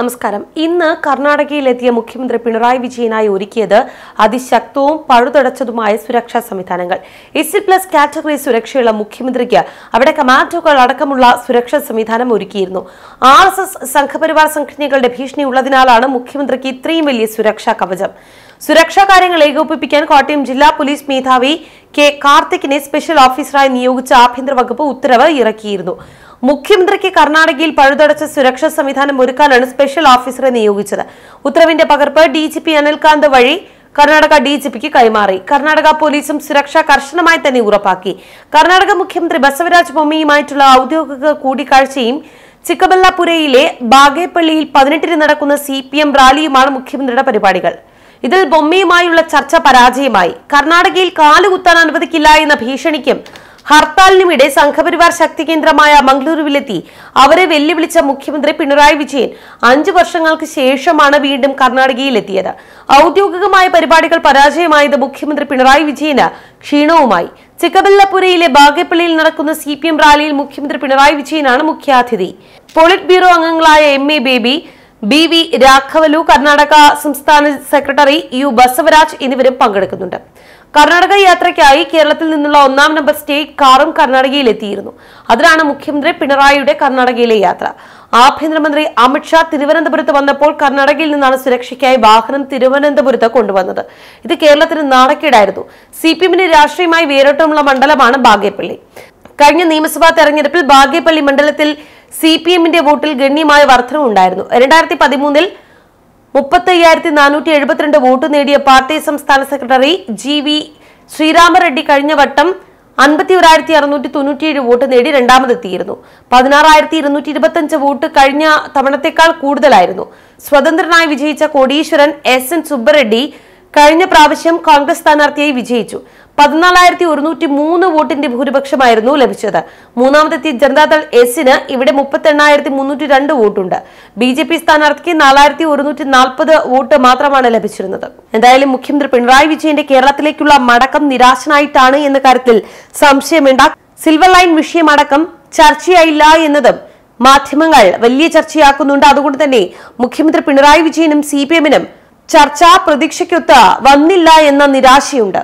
നമസ്കാരം ഇന്ന് കർണാടകയിലെത്തിയ മുഖ്യമന്ത്രി പിണറായി വിജയനായി ഒരുക്കിയത് അതിശക്തവും പഴുതടച്ചതുമായ സുരക്ഷാ സംവിധാനങ്ങൾ എസ് പ്ലസ് കാറ്റഗറി സുരക്ഷയുള്ള മുഖ്യമന്ത്രിക്ക് അവിടെ കമാൻഡോകൾ അടക്കമുള്ള സുരക്ഷാ സംവിധാനം ഒരുക്കിയിരുന്നു ആർ എസ് എസ് സംഘപരിവാർ സംഘടനകളുടെ ഭീഷണി ഉള്ളതിനാലാണ് മുഖ്യമന്ത്രിക്ക് ഇത്രയും വലിയ സുരക്ഷാ കവചം സുരക്ഷാ കാര്യങ്ങൾ ഏകോപിപ്പിക്കാൻ കോട്ടയം ജില്ലാ പോലീസ് മേധാവി കെ കാർത്തിക്കിനെ സ്പെഷ്യൽ ഓഫീസറായി നിയോഗിച്ച ആഭ്യന്തര വകുപ്പ് ഉത്തരവ് ഇറക്കിയിരുന്നു മുഖ്യമന്ത്രിക്ക് കർണാടകയിൽ പഴുതടച്ച സുരക്ഷാ സംവിധാനം ഒരുക്കാനാണ് സ്പെഷ്യൽ ഓഫീസറെ നിയോഗിച്ചത് ഉത്തരവിന്റെ പകർപ്പ് ഡി ജി പി അനിൽകാന്ത് വഴി കർണാടക ഡി ജി പിക്ക് കൈമാറി കർണാടക പോലീസും സുരക്ഷ കർശനമായി തന്നെ ഉറപ്പാക്കി കർണാടക മുഖ്യമന്ത്രി ബസവരാജ് ബൊമ്മയുമായിട്ടുള്ള ഔദ്യോഗിക കൂടിക്കാഴ്ചയും ചിക്കബല്ലാപുരയിലെ ബാഗേപ്പള്ളിയിൽ പതിനെട്ടിന് നടക്കുന്ന സി പി എം റാലിയുമാണ് മുഖ്യമന്ത്രിയുടെ പരിപാടികൾ ഇതിൽ ബൊമ്മയുമായുള്ള ചർച്ച പരാജയമായി കർണാടകയിൽ കാലുകുത്താൻ അനുവദിക്കില്ല എന്ന ഭീഷണിക്കും ഹർത്താലിനുമിടെ സംഘപരിവാർ ശക്തി കേന്ദ്രമായ മംഗളൂരുവിലെത്തി അവരെ വെല്ലുവിളിച്ച മുഖ്യമന്ത്രി പിണറായി വിജയൻ അഞ്ചു വർഷങ്ങൾക്ക് ശേഷമാണ് വീണ്ടും കർണാടകയിലെത്തിയത് ഔദ്യോഗികമായ പരിപാടികൾ പരാജയമായത് മുഖ്യമന്ത്രി പിണറായി വിജയന് ക്ഷീണവുമായി ചിക്കബല്ലപ്പുരയിലെ ബാഗേപ്പള്ളിയിൽ നടക്കുന്ന സി പി എം റാലിയിൽ മുഖ്യമന്ത്രി പിണറായി വിജയനാണ് മുഖ്യാതിഥി പോളിറ്റ് ബ്യൂറോ അംഗങ്ങളായ M A Baby B V രാഘവലു കർണാടക സംസ്ഥാന സെക്രട്ടറി യു ബസവരാജ് എന്നിവരും പങ്കെടുക്കുന്നുണ്ട് കർണാടക യാത്രയ്ക്കായി കേരളത്തിൽ നിന്നുള്ള ഒന്നാം നമ്പർ സ്റ്റേറ്റ് കാറും കർണാടകയിൽ എത്തിയിരുന്നു അതിലാണ് മുഖ്യമന്ത്രി പിണറായിയുടെ കർണാടകയിലെ യാത്ര ആഭ്യന്തരമന്ത്രി അമിത്ഷാ തിരുവനന്തപുരത്ത് വന്നപ്പോൾ കർണാടകയിൽ നിന്നാണ് സുരക്ഷയ്ക്കായി വാഹനം തിരുവനന്തപുരത്ത് കൊണ്ടുവന്നത് ഇത് കേരളത്തിന് നാണക്കേടായിരുന്നു സി പി എമ്മിന് രാഷ്ട്രീയമായി വേരോട്ടമുള്ള മണ്ഡലമാണ് ബാഗേപ്പള്ളി കഴിഞ്ഞ നിയമസഭാ തെരഞ്ഞെടുപ്പിൽ ബാഗേപ്പള്ളി മണ്ഡലത്തിൽ സി പി എമ്മിന്റെ വോട്ടിൽ ഗണ്യമായ ഉണ്ടായിരുന്നു രണ്ടായിരത്തി പതിമൂന്നിൽ മുപ്പത്തി അയ്യായിരത്തി നാനൂറ്റി എഴുപത്തിരണ്ട് വോട്ട് നേടിയ പാർട്ടി സംസ്ഥാന സെക്രട്ടറി ജി വി ശ്രീരാമറെഡ്ഡി കഴിഞ്ഞ വട്ടം അൻപത്തി ഒരായിരത്തി അറുന്നൂറ്റി തൊണ്ണൂറ്റിയേഴ് വോട്ട് നേടി രണ്ടാമതെത്തിയിരുന്നു പതിനാറായിരത്തി ഇരുന്നൂറ്റി ഇരുപത്തി അഞ്ച് വോട്ട് കഴിഞ്ഞ തവണത്തെക്കാൾ കൂടുതലായിരുന്നു സ്വതന്ത്രനായി വിജയിച്ച കോടീശ്വരൻ എസ് എൻ സുബ്ബറെഡ്ഡി കഴിഞ്ഞ പ്രാവശ്യം കോൺഗ്രസ് സ്ഥാനാർത്ഥിയായി വിജയിച്ചു പതിനാലായിരത്തി ഒരുന്നൂറ്റി മൂന്ന് വോട്ടിന്റെ ഭൂരിപക്ഷമായിരുന്നു ലഭിച്ചത് മൂന്നാമതെത്തിയ ജനതാദൾ എസിന് ഇവിടെ മുപ്പത്തി എണ്ണായിരത്തി മുന്നൂറ്റി രണ്ട് വോട്ടുണ്ട് ബി ജെ പി സ്ഥാനാർത്ഥിക്ക് നാലായിരത്തി ഒരുന്നൂറ്റി നാൽപ്പത് വോട്ട് മാത്രമാണ് ലഭിച്ചിരുന്നത് എന്തായാലും മുഖ്യമന്ത്രി പിണറായി വിജയന്റെ കേരളത്തിലേക്കുള്ള മടക്കം നിരാശനായിട്ടാണ് എന്ന കാര്യത്തിൽ സംശയമുണ്ട സിൽവർ ലൈൻ വിഷയമടക്കം ചർച്ചയായില്ല എന്നതും മാധ്യമങ്ങൾ വലിയ ചർച്ചയാക്കുന്നുണ്ട് അതുകൊണ്ട് തന്നെ മുഖ്യമന്ത്രി പിണറായി വിജയനും സി പി എമ്മിനും ചർച്ച പ്രതീക്ഷയ്ക്കൊത്ത് വന്നില്ല എന്ന നിരാശയുണ്ട്